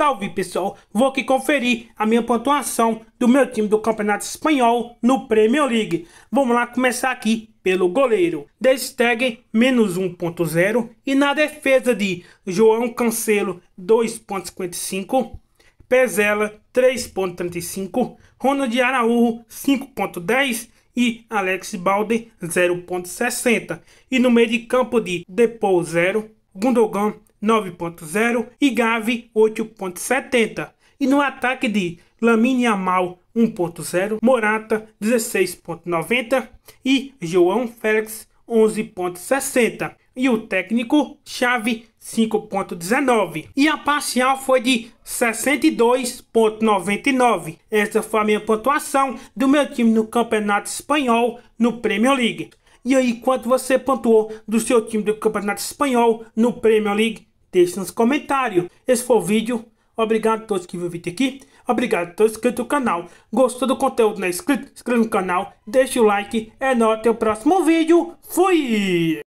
Salve pessoal, vou aqui conferir a minha pontuação do meu time do Campeonato Espanhol no Premier League. Vamos lá começar aqui pelo goleiro. Destegen menos 1.0 e na defesa de João Cancelo 2.55, Pezela 3.35, Ronald Araújo 5.10 e Alex Balde 0.60. E no meio de campo de Depou 0, Gundogan 9.0 e Gavi 8.70. E no ataque de Lamine Yamal 1.0, Morata 16.90 e João Félix 11.60 e o técnico chave 5.19 e a parcial foi de 62.99. Essa foi a minha pontuação do meu time no Campeonato Espanhol no Premier League. E aí, quanto você pontuou do seu time do Campeonato Espanhol no Premier League? deixe nos comentários. Esse foi o vídeo. Obrigado a todos que viram o vídeo aqui. Obrigado a todos que inscritos no canal. Gostou do conteúdo? Não é inscrito? Inscreva no canal. Deixa o like. É nóis. Até o próximo vídeo. Fui!